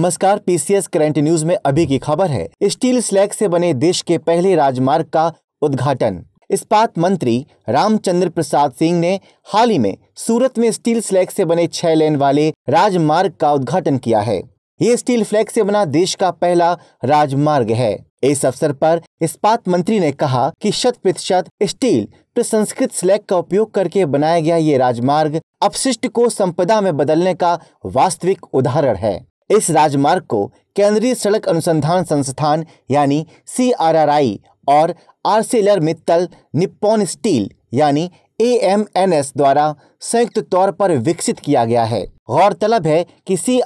नमस्कार PCS current news में अभी की खबर है स्टील स्लैग से बने देश के पहले राजमार्ग का उद्घाटन इस्पात मंत्री रामचंद्र प्रसाद सिंह ने हाल ही में सूरत में स्टील स्लैग से बने छह लेन वाले राजमार्ग का उद्घाटन किया है ये स्टील फ्लैग से बना देश का पहला राजमार्ग है इस अवसर पर इस्पात मंत्री ने कहा कि शत प्रतिशत स्टील प्रसंस्कृत स्लैग का उपयोग करके बनाया गया ये राजमार्ग अपशिष्ट को संपदा में बदलने का वास्तविक उदाहरण है इस राजमार्ग को केंद्रीय सड़क अनुसंधान संस्थान यानी सी और आर्सेलर मित्तल निप्पॉन स्टील यानी ए द्वारा संयुक्त तौर पर विकसित किया गया है गौरतलब है कि सी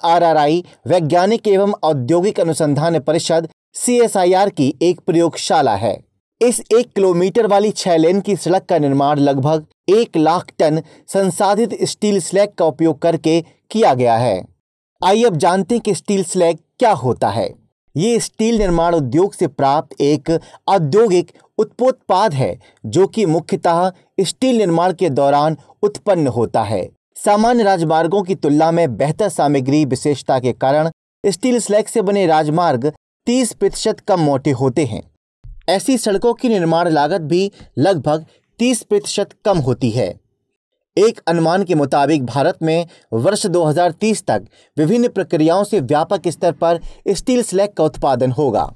वैज्ञानिक एवं औद्योगिक अनुसंधान परिषद सी की एक प्रयोगशाला है इस एक किलोमीटर वाली छह लेन की सड़क का निर्माण लगभग एक लाख टन संसाधित स्टील स्लैग का उपयोग करके किया गया है आइए अब जानते हैं कि स्टील स्लैग क्या होता है ये स्टील निर्माण उद्योग से प्राप्त एक औद्योगिक उत्पोत्पाद है जो कि मुख्यतः स्टील निर्माण के दौरान उत्पन्न होता है सामान्य राजमार्गों की तुलना में बेहतर सामग्री विशेषता के कारण स्टील स्लैग से बने राजमार्ग 30 प्रतिशत कम मोटे होते हैं ऐसी सड़कों की निर्माण लागत भी लगभग 30 प्रतिशत कम होती है एक अनुमान के मुताबिक भारत में वर्ष 2030 तक विभिन्न प्रक्रियाओं से व्यापक स्तर पर स्टील स्लैग का उत्पादन होगा